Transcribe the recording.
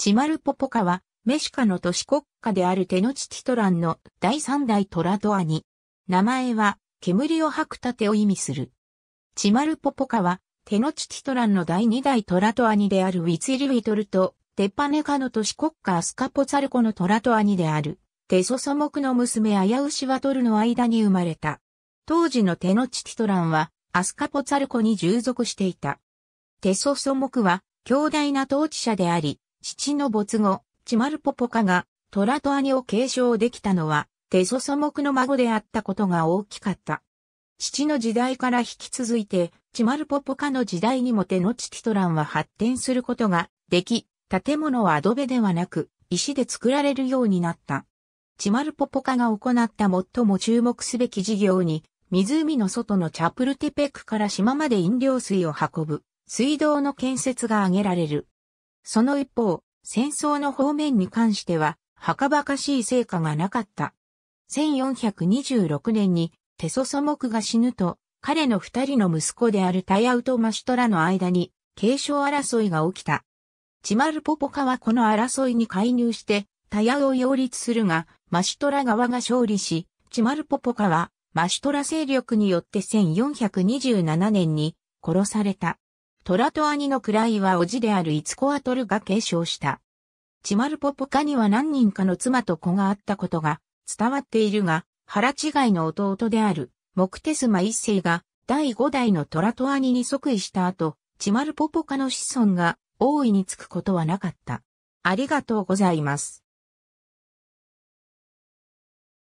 チマルポポカは、メシカの都市国家であるテノチティトランの第三代トラドアに、名前は、煙を吐く盾を意味する。チマルポポカは、テノチティトランの第二代トラトアニであるウィツリリウィトルと、テッパネカの都市国家アスカポツァルコのトラトアニである、テソソモクの娘アヤウシワトルの間に生まれた。当時のテノチティトランは、アスカポツァルコに従属していた。テソソモクは、強大な統治者であり、父の没後、チマルポポカがトラとニを継承できたのは、テソモ目の孫であったことが大きかった。父の時代から引き続いて、チマルポポカの時代にもテノチティトランは発展することができ、建物はアドベではなく、石で作られるようになった。チマルポポカが行った最も注目すべき事業に、湖の外のチャプルテペックから島まで飲料水を運ぶ、水道の建設が挙げられる。その一方、戦争の方面に関しては、はかばかしい成果がなかった。1426年にテソモ木が死ぬと、彼の二人の息子であるタヤウとマシュトラの間に継承争いが起きた。チマルポポカはこの争いに介入して、タヤウを擁立するが、マシュトラ側が勝利し、チマルポポカはマシュトラ勢力によって1427年に殺された。虎と兄の位は叔父であるイツコアトルが継承した。チマルポポカには何人かの妻と子があったことが伝わっているが、腹違いの弟であるモクテスマ一世が第5代の虎と兄に即位した後、チマルポポカの子孫が大いにつくことはなかった。ありがとうございます。